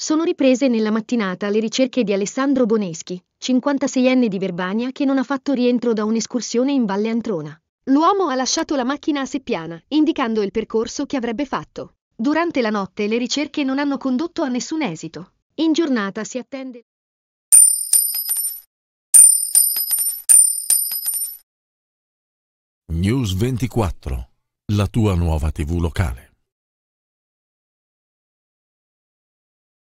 Sono riprese nella mattinata le ricerche di Alessandro Boneschi, 56enne di Verbania che non ha fatto rientro da un'escursione in Valle Antrona. L'uomo ha lasciato la macchina a Seppiana, indicando il percorso che avrebbe fatto. Durante la notte le ricerche non hanno condotto a nessun esito. In giornata si attende... News 24, la tua nuova tv locale.